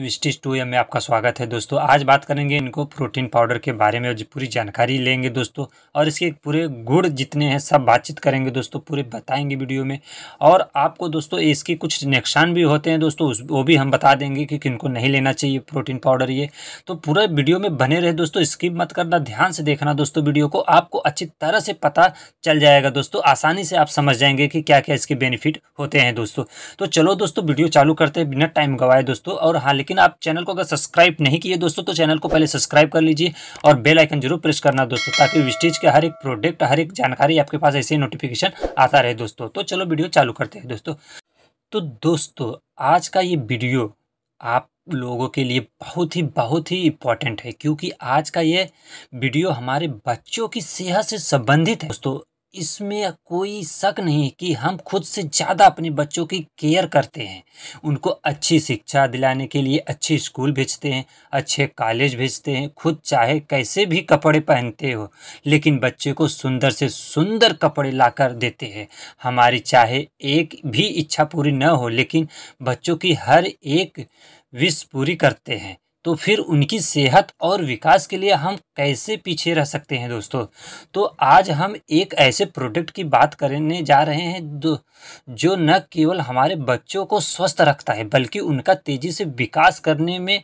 विस्टिस to M में आपका स्वागत है दोस्तों आज बात करेंगे इनको प्रोटीन पाउडर के बारे में पूरी जानकारी लेंगे दोस्तों और इसके पूरे गुड़ जितने हैं सब बातचीत करेंगे दोस्तों पूरे बताएंगे वीडियो में और आपको दोस्तों इसके कुछ नुकसान भी होते हैं दोस्तों उस वो भी हम बता देंगे कि किनको नहीं लेना चाहिए प्रोटीन पाउडर ये तो पूरे वीडियो में बने रहे दोस्तों स्किप मत करना ध्यान से देखना दोस्तों वीडियो को आपको अच्छी तरह से पता चल जाएगा दोस्तों आसानी से आप समझ जाएंगे कि क्या क्या इसके बेनिफिट होते हैं दोस्तों तो चलो दोस्तों वीडियो चालू करते हैं बिना टाइम गवाए दोस्तों और हाँ लेकिन आप चैनल को अगर सब्सक्राइब नहीं किए दोस्तों तो चैनल को पहले सब्सक्राइब कर लीजिए और बेल आइकन जरूर प्रेस करना दोस्तों ताकि विस्टेज के हर एक प्रोडक्ट हर एक जानकारी आपके पास ऐसे नोटिफिकेशन आता रहे दोस्तों तो चलो वीडियो चालू करते हैं दोस्तों तो दोस्तों आज का ये वीडियो आप लोगों के लिए बहुत ही बहुत ही इम्पॉर्टेंट है क्योंकि आज का ये वीडियो हमारे बच्चों की सेहत से संबंधित है दोस्तों इसमें कोई शक नहीं कि हम खुद से ज़्यादा अपने बच्चों की केयर करते हैं उनको अच्छी शिक्षा दिलाने के लिए अच्छे स्कूल भेजते हैं अच्छे कॉलेज भेजते हैं खुद चाहे कैसे भी कपड़े पहनते हो लेकिन बच्चे को सुंदर से सुंदर कपड़े लाकर देते हैं हमारी चाहे एक भी इच्छा पूरी न हो लेकिन बच्चों की हर एक विश पूरी करते हैं तो फिर उनकी सेहत और विकास के लिए हम कैसे पीछे रह सकते हैं दोस्तों तो आज हम एक ऐसे प्रोडक्ट की बात करने जा रहे हैं जो न केवल हमारे बच्चों को स्वस्थ रखता है बल्कि उनका तेज़ी से विकास करने में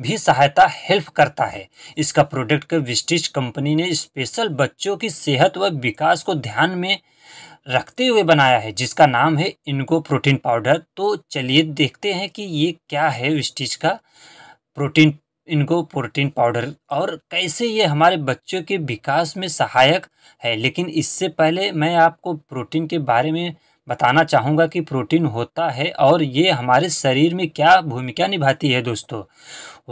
भी सहायता हेल्प करता है इसका प्रोडक्ट का विस्टिज कंपनी ने स्पेशल बच्चों की सेहत व विकास को ध्यान में रखते हुए बनाया है जिसका नाम है इनको प्रोटीन पाउडर तो चलिए देखते हैं कि ये क्या है विस्टिज का प्रोटीन इनको प्रोटीन पाउडर और कैसे ये हमारे बच्चों के विकास में सहायक है लेकिन इससे पहले मैं आपको प्रोटीन के बारे में बताना चाहूँगा कि प्रोटीन होता है और ये हमारे शरीर में क्या भूमिका निभाती है दोस्तों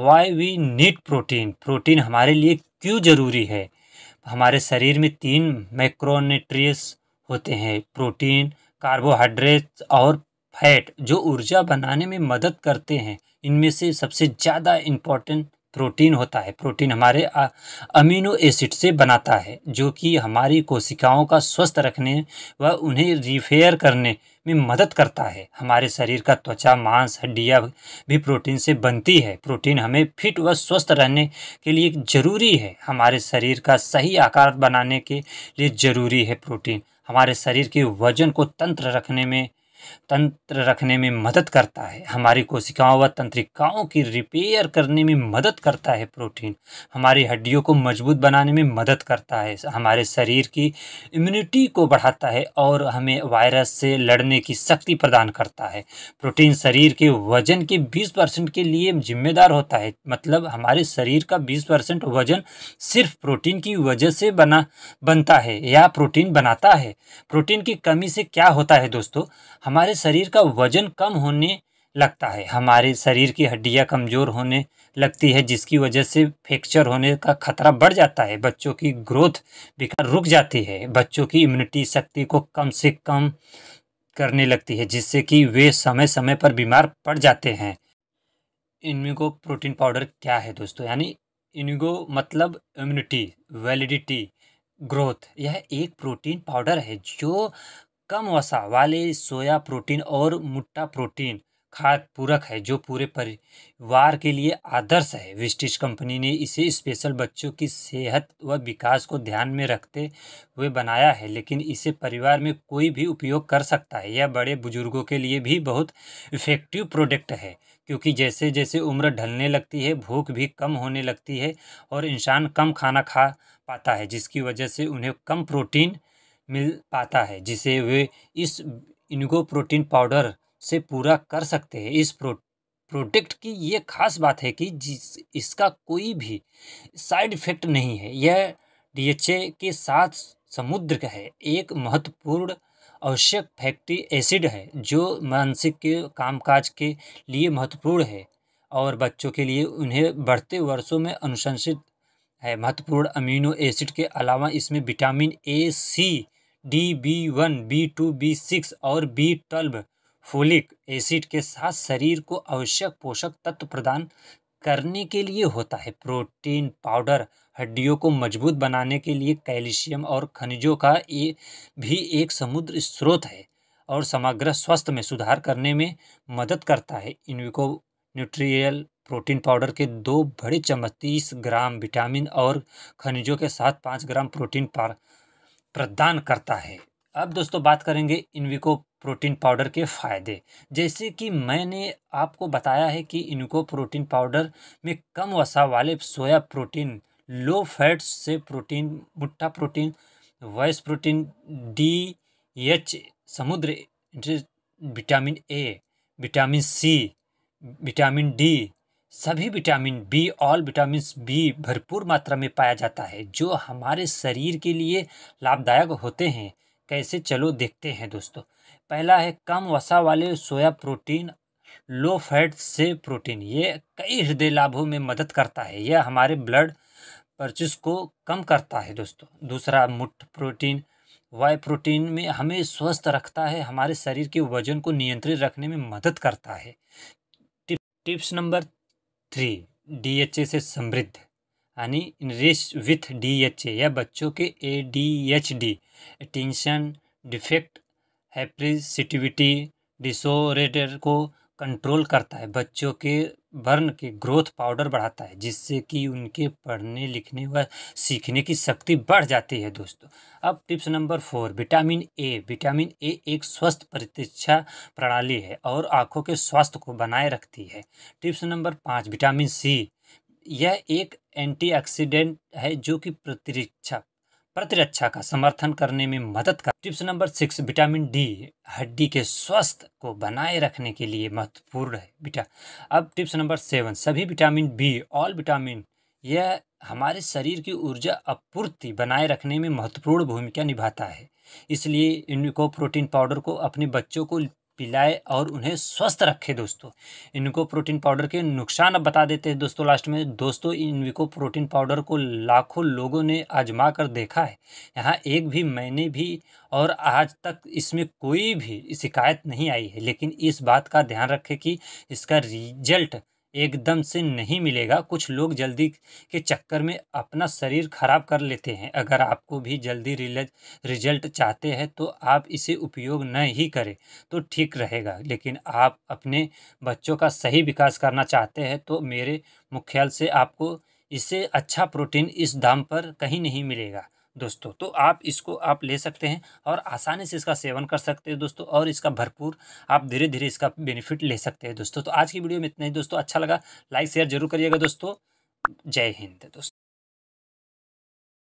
why we need protein protein हमारे लिए क्यों ज़रूरी है हमारे शरीर में तीन मैक्रोन्यूट्रियस होते हैं प्रोटीन कार्बोहाइड्रेट्स और फैट जो ऊर्जा बनाने में मदद करते हैं इनमें से सबसे ज़्यादा इम्पॉर्टेंट प्रोटीन होता है प्रोटीन हमारे अमीनो एसिड से बनाता है जो कि हमारी कोशिकाओं का स्वस्थ रखने व उन्हें रिफेयर करने में मदद करता है हमारे शरीर का त्वचा मांस हड्डियाँ भी प्रोटीन से बनती है प्रोटीन हमें फिट व स्वस्थ रहने के लिए ज़रूरी है हमारे शरीर का सही आकार बनाने के लिए ज़रूरी है प्रोटीन हमारे शरीर के वजन को तंत्र रखने में तंत्र रखने में मदद करता है हमारी कोशिकाओं व तंत्रिकाओं की रिपेयर करने में मदद करता है प्रोटीन हमारी हड्डियों को मजबूत बनाने में मदद करता है हमारे शरीर की इम्यूनिटी को बढ़ाता है और हमें वायरस से लड़ने की शक्ति प्रदान करता है प्रोटीन शरीर के वजन के बीस परसेंट के लिए जिम्मेदार होता है मतलब हमारे शरीर का बीस परसेंट वजन सिर्फ प्रोटीन की वजह से बना बनता है या प्रोटीन बनाता है प्रोटीन की कमी से क्या होता है दोस्तों हम हमारे शरीर का वजन कम होने लगता है हमारे शरीर की हड्डियाँ कमज़ोर होने लगती है जिसकी वजह से फ्रैक्चर होने का खतरा बढ़ जाता है बच्चों की ग्रोथ बेकार रुक जाती है बच्चों की इम्यूनिटी शक्ति को कम से कम करने लगती है जिससे कि वे समय समय पर बीमार पड़ जाते हैं इनमिगो प्रोटीन पाउडर क्या है दोस्तों यानी इनमिगो मतलब इम्यूनिटी वैलिडिटी ग्रोथ यह एक प्रोटीन पाउडर है जो कम वसा वाले सोया प्रोटीन और मुट्टा प्रोटीन खाद पूरक है जो पूरे परिवार के लिए आदर्श है विस्टिश कंपनी ने इसे स्पेशल बच्चों की सेहत व विकास को ध्यान में रखते हुए बनाया है लेकिन इसे परिवार में कोई भी उपयोग कर सकता है यह बड़े बुजुर्गों के लिए भी बहुत इफेक्टिव प्रोडक्ट है क्योंकि जैसे जैसे उम्र ढलने लगती है भूख भी कम होने लगती है और इंसान कम खाना खा पाता है जिसकी वजह से उन्हें कम प्रोटीन मिल पाता है जिसे वे इस इनको प्रोटीन पाउडर से पूरा कर सकते हैं इस प्रो प्रोडक्ट की ये खास बात है कि जिस इसका कोई भी साइड इफेक्ट नहीं है यह डीएचए के साथ समुद्र का है एक महत्वपूर्ण आवश्यक फैक्ट्री एसिड है जो मानसिक के कामकाज के लिए महत्वपूर्ण है और बच्चों के लिए उन्हें बढ़ते वर्षों में अनुशंसित है महत्वपूर्ण अमीनो एसिड के अलावा इसमें vitamin A C D B one B two B six और बी ट्वेल्व फोलिक एसिड के साथ शरीर को आवश्यक पोषक तत्व प्रदान करने के लिए होता है प्रोटीन पाउडर हड्डियों को मजबूत बनाने के लिए कैल्शियम और खनिजों का ये भी एक समुद्र स्रोत है और समग्र स्वास्थ्य में सुधार करने में मदद करता है इनविको न्यूट्रियल प्रोटीन पाउडर के दो बड़े चम्मच तीस ग्राम विटामिन और खनिजों के साथ पाँच ग्राम प्रोटीन पा प्रदान करता है अब दोस्तों बात करेंगे इनविको प्रोटीन पाउडर के फ़ायदे जैसे कि मैंने आपको बताया है कि इनको प्रोटीन पाउडर में कम वसा वाले सोया प्रोटीन लो फैट्स से प्रोटीन मुट्ठा प्रोटीन वाइस प्रोटीन डी एच समुद्र vitamin A vitamin C vitamin D सभी vitamin B all vitamin B भरपूर मात्रा में पाया जाता है जो हमारे शरीर के लिए लाभदायक होते हैं कैसे चलो देखते हैं दोस्तों पहला है कम वसा वाले सोया प्रोटीन लो फैट से प्रोटीन ये कई हृदय लाभों में मदद करता है यह हमारे ब्लड परचेस को कम करता है दोस्तों दूसरा मुठ प्रोटीन वाई प्रोटीन में हमें स्वस्थ रखता है हमारे शरीर के वजन को नियंत्रित रखने में मदद करता है tips number three D H A से समृद्ध यानी enrich with D H A या बच्चों के A D H D attention defect hyperactivity disorder को कंट्रोल करता है बच्चों के वर्ण के ग्रोथ पाउडर बढ़ाता है जिससे कि उनके पढ़ने लिखने व सीखने की शक्ति बढ़ जाती है दोस्तों अब tips number four vitamin A vitamin A एक स्वस्थ प्रतिक्षा प्रणाली है और आँखों के स्वास्थ्य को बनाए रखती है टिप्स नंबर पाँच विटामिन सी यह एक एंटीऑक्सीडेंट है जो कि प्रतिरक्षा प्रतिरक्षा का समर्थन करने में मदद कर tips number six vitamin D हड्डी के स्वास्थ्य को बनाए रखने के लिए महत्वपूर्ण है बेटा अब टिप्स नंबर सेवन सभी विटामिन बी ऑल विटामिन यह हमारे शरीर की ऊर्जा आपूर्ति बनाए रखने में महत्वपूर्ण भूमिका निभाता है इसलिए इनको प्रोटीन पाउडर को अपने बच्चों को पिलाए और उन्हें स्वस्थ रखे दोस्तों इनको प्रोटीन पाउडर के नुकसान अब बता देते हैं दोस्तों लास्ट में दोस्तों विको प्रोटीन पाउडर को लाखों लोगों ने आजमा कर देखा है यहाँ एक भी मैंने भी और आज तक इसमें कोई भी शिकायत नहीं आई है लेकिन इस बात का ध्यान रखें कि इसका रिजल्ट एकदम से नहीं मिलेगा कुछ लोग जल्दी के चक्कर में अपना शरीर खराब कर लेते हैं अगर आपको भी जल्दी रिजल्ट चाहते हैं तो आप इसे उपयोग न ही करें तो ठीक रहेगा लेकिन आप अपने बच्चों का सही विकास करना चाहते हैं तो मेरे मुख्याल से आपको इससे अच्छा प्रोटीन इस दाम पर कहीं नहीं मिलेगा दोस्तों तो आप इसको आप ले सकते हैं और आसानी से इसका सेवन कर सकते हैं दोस्तों और इसका भरपूर आप धीरे धीरे इसका बेनिफिट ले सकते हैं दोस्तों तो आज की वीडियो में इतना ही दोस्तों अच्छा लगा लाइक शेयर जरूर करिएगा दोस्तों जय हिंद दोस्तों